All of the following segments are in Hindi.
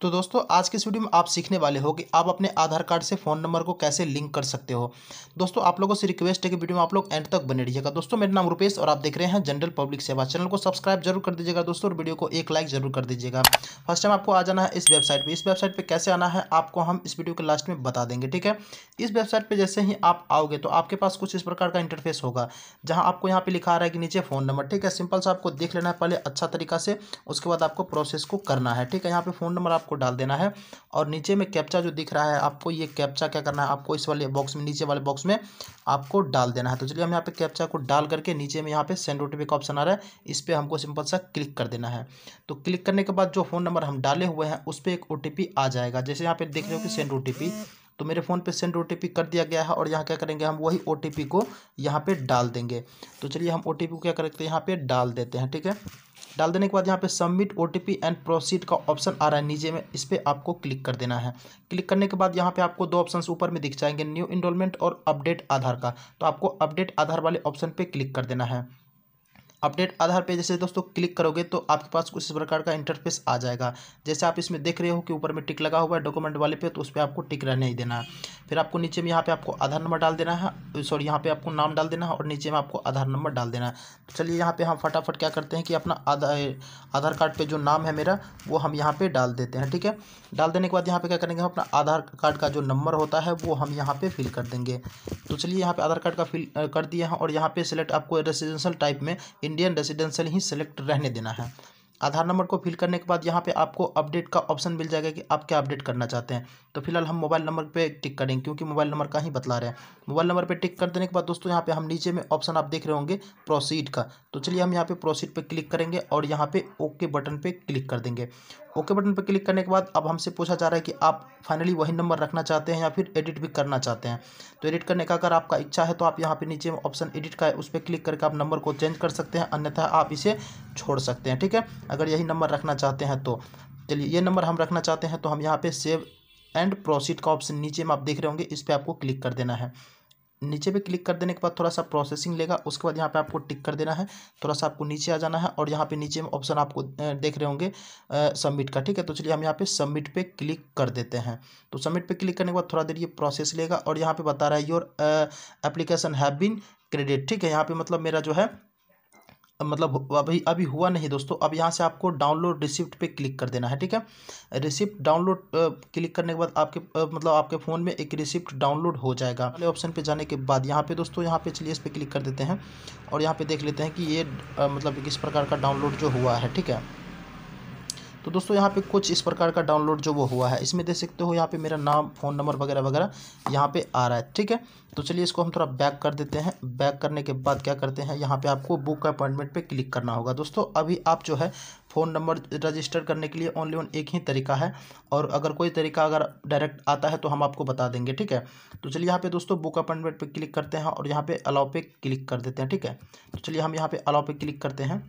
तो दोस्तों आज के इस वीडियो में आप सीखने वाले हो कि आप अपने आधार कार्ड से फ़ोन नंबर को कैसे लिंक कर सकते हो दोस्तों आप लोगों से रिक्वेस्ट है कि वीडियो में आप लोग एंड तक बने रहिएगा दोस्तों मेरा नाम रुपेश और आप देख रहे हैं जनरल पब्लिक सेवा चैनल को सब्सक्राइब जरूर कर दीजिएगा दोस्तों और वीडियो को एक लाइक जरूर कर दीजिएगा फर्स्ट टाइम आपको आ जाना है इस वेबसाइट पर इस वेबसाइट पर कैसे आना है आपको हम इस वीडियो के लास्ट में बता देंगे ठीक है इस वेबसाइट पर जैसे ही आप आओगे तो आपके पास कुछ इस प्रकार का इंटरफेस होगा जहाँ आपको यहाँ पर लिखा आ रहा है कि नीचे फ़ोन नंबर ठीक है सिंपल सा आपको देख लेना है पहले अच्छा तरीका से उसके बाद आपको प्रोसेस को करना है ठीक है यहाँ पर फ़ोन नंबर आप आपको डाल देना है और नीचे में कैप्चा जो दिख रहा है आपको ये कैप्चा क्या करना है आपको इस वाले बॉक्स में नीचे वाले बॉक्स में आपको डाल देना है तो चलिए हम यहाँ पे कैप्चा को डाल करके नीचे में यहाँ पे सेंड ओ का ऑप्शन आ रहा है इस पर हमको सिंपल सा क्लिक कर देना है तो क्लिक करने के बाद जो फ़ोन नंबर हम डाले हुए हैं उस पर एक ओ आ जाएगा जैसे यहाँ पर देख रहे हो कि सेंड ओ तो मेरे फ़ोन पे सेंड ओ कर दिया गया है और यहाँ क्या करेंगे हम वही ओ को यहाँ पे डाल देंगे तो चलिए हम ओ को क्या करते हैं यहाँ पे डाल देते हैं ठीक है डाल देने के बाद यहाँ पे सबमिट ओ एंड प्रोसीड का ऑप्शन आ रहा है नीचे में इस पर आपको क्लिक कर देना है क्लिक करने के बाद यहाँ पे आपको दो ऑप्शन ऊपर में दिख जाएंगे न्यू इनरोलमेंट और अपडेट आधार का तो आपको अपडेट आधार वाले ऑप्शन पर क्लिक कर देना है अपडेट आधार पे जैसे दोस्तों क्लिक करोगे तो आपके पास कुछ इस प्रकार का इंटरफेस आ जाएगा जैसे आप इसमें देख रहे हो कि ऊपर में टिक लगा हुआ है डॉक्यूमेंट वाले पे तो उस पर आपको टिक रहने ही देना है फिर आपको नीचे में यहाँ पे आपको आधार नंबर डाल देना है सॉरी यहाँ पे आपको नाम डाल देना है और नीचे में आपको आधार नंबर डाल देना है तो चलिए यहाँ पर हम फटाफट क्या करते हैं कि अपना आधार कार्ड पर जो नाम है मेरा वो हम यहाँ पर डाल देते हैं ठीक है डाल देने के बाद यहाँ पर क्या करेंगे हम अपना आधार कार्ड का जो नंबर होता है वो हम यहाँ पर फिल कर देंगे तो चलिए यहाँ पर आधार कार्ड का फिल कर दिया है और यहाँ पर सिलेक्ट आपको रेसिडेंशल टाइप में इंडियन रेसिडेंशियल ही सिलेक्ट रहने देना है आधार नंबर को फिल करने के बाद यहाँ पे आपको अपडेट का ऑप्शन मिल जाएगा कि आप क्या अपडेट करना चाहते हैं तो फिलहाल हम मोबाइल नंबर पे टिक करेंगे क्योंकि मोबाइल नंबर का ही बतला रहे हैं मोबाइल नंबर पे टिक कर देने के बाद दोस्तों यहाँ पे हम नीचे में ऑप्शन आप देख रहे होंगे प्रोसीड का तो चलिए हम यहाँ पर प्रोसीड पर क्लिक करेंगे और यहाँ पर ओके बटन पर क्लिक कर देंगे ओके बटन पर क्लिक करने के बाद अब हमसे पूछा जा रहा है कि आप फाइनली वही नंबर रखना चाहते हैं या फिर एडिट भी करना चाहते हैं तो एडिट करने का अगर आपका इच्छा है तो आप यहाँ पर नीचे ऑप्शन एडिट का है उस पर क्लिक करके आप नंबर को चेंज कर सकते हैं अन्यथा आप इसे छोड़ सकते हैं ठीक है अगर यही नंबर रखना चाहते हैं तो चलिए ये नंबर हम रखना चाहते हैं तो हम यहाँ पे सेव एंड प्रोसीड का ऑप्शन नीचे में आप देख रहे होंगे इस पर आपको क्लिक कर देना है नीचे पे क्लिक कर देने के बाद थोड़ा सा प्रोसेसिंग लेगा उसके बाद यहाँ पे आपको टिक कर देना है थोड़ा सा आपको नीचे आ जाना है और यहाँ पे नीचे में ऑप्शन आपको देख रहे होंगे सबमिट का ठीक है तो चलिए हम यहाँ पे सबमिट पे क्लिक कर देते हैं तो सबमिट पे क्लिक करने के बाद थोड़ा देर ये प्रोसेस लेगा और यहाँ पे बता रहा है your application have been credit ठीक है यहाँ पे मतलब मेरा जो है मतलब अभी अभी हुआ नहीं दोस्तों अब यहाँ से आपको डाउनलोड रिसिप्ट पे क्लिक कर देना है ठीक है रिसिप्ट डाउनलोड क्लिक करने के बाद आपके मतलब आपके फ़ोन में एक रिसिप्ट डाउनलोड हो जाएगा पहले ऑप्शन पे जाने के बाद यहाँ पे दोस्तों यहाँ पे चलिए इस पर क्लिक कर देते हैं और यहाँ पे देख लेते हैं कि ये मतलब किस प्रकार का डाउनलोड जो हुआ है ठीक है तो दोस्तों यहाँ पे कुछ इस प्रकार का डाउनलोड जो वो हुआ है इसमें देख सकते हो यहाँ पे मेरा नाम फ़ोन नंबर वगैरह वगैरह यहाँ पे आ रहा है ठीक है तो चलिए इसको हम थोड़ा बैक कर देते हैं बैक करने के बाद क्या करते हैं यहाँ पे आपको बुक का अपॉइंटमेंट पे क्लिक करना होगा दोस्तों अभी आप जो है फ़ोन नंबर रजिस्टर करने के लिए ओनली ओन एक ही तरीका है और अगर कोई तरीका अगर डायरेक्ट आता है तो हम आपको बता देंगे ठीक है तो चलिए यहाँ पे दोस्तों बुक अपॉइंटमेंट पर क्लिक करते हैं और यहाँ पर अलाउ पे क्लिक कर देते हैं ठीक है तो चलिए हम यहाँ पर अलाउ पे क्लिक करते हैं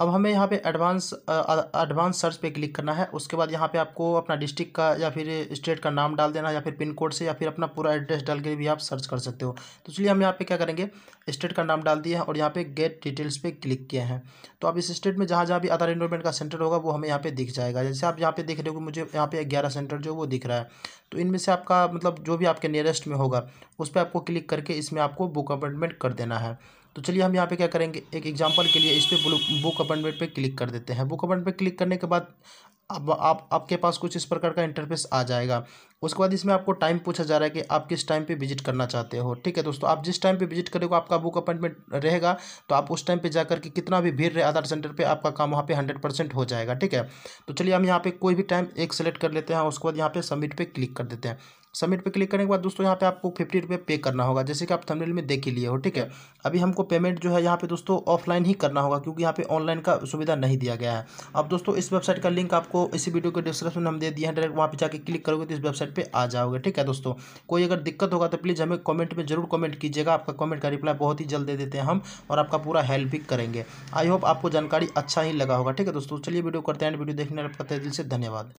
अब हमें यहाँ पे एडवांस एडवांस सर्च पे क्लिक करना है उसके बाद यहाँ पे आपको अपना डिस्ट्रिक्ट का या फिर स्टेट का नाम डाल देना या फिर पिन कोड से या फिर अपना पूरा एड्रेस डाल के भी आप सर्च कर सकते हो तो चलिए हम यहाँ पे क्या करेंगे स्टेट का नाम डाल दिया है और यहाँ पे गेट डिटेल्स पे क्लिक किए हैं तो अब इस स्टेट में जहाँ जहाँ भी आधार इनरोलमेंट का सेंटर होगा वो हमें यहाँ पे दिख जाएगा जैसे आप यहाँ पे देख रहे हो मुझे यहाँ पे ग्यारह सेंटर जो वो दिख रहा है तो इनमें से आपका मतलब जो भी आपके नियरेस्ट में होगा उस पर आपको क्लिक करके इसमें आपको बुक अपॉइंटमेंट कर देना है तो चलिए हम यहाँ पे क्या करेंगे एक एग्जांपल के लिए इस पर बुक अपॉइंटमेंट पे क्लिक कर देते हैं बुक अपॉइंटमेंट पे क्लिक करने के बाद अब आप आपके पास कुछ इस प्रकार का इंटरफेस आ जाएगा उसके बाद इसमें आपको टाइम पूछा जा रहा है कि आप किस टाइम पे विजिट करना चाहते हो ठीक है दोस्तों आप जिस टाइम पे विजिट करेंगे आपका बुक अपॉइंटमेंट रहेगा तो आप उस टाइम पे जाकर के कितना भी भीड़ रहे आधार सेंटर पे आपका काम वहाँ पे हंड्रेड परसेंट हो जाएगा ठीक है तो चलिए हम यहाँ पर कोई भी टाइम एक सेलेक्ट कर लेते हैं उसके बाद यहाँ पे सबमिट पर क्लिक कर देते हैं सबमिट पे क्लिक करने के बाद दोस्तों यहाँ पे आपको फिफ्टी रुपये पे करना होगा जैसे कि आप थंबनेल में देख ही लिए हो ठीक है अभी हमको पेमेंट जो है यहाँ पे दोस्तों ऑफलाइन ही करना होगा क्योंकि यहाँ पे ऑनलाइन का सुविधा नहीं दिया गया है अब दोस्तों इस वेबसाइट का लिंक आपको इसी वीडियो के डिस्क्रिप्शन में हम दे दिए हैं डायरेक्ट वहाँ पर जाकर क्लिक करोगे तो इस वेबसाइट पर आ जाओगे ठीक है दोस्तों कोई अगर दिक्कत होगा तो प्लीज़ हमें कॉमेंट में जरूर कॉमेंट कीजिएगा आपका कॉमेंट का रिप्लाई बहुत ही जल्द दे देते हैं हम और आपका पूरा हेल्प भी करेंगे आई होप आपको जानकारी अच्छा ही लगा होगा ठीक है दोस्तों चलिए वीडियो करते हैं वीडियो देखने आपका दिल से धन्यवाद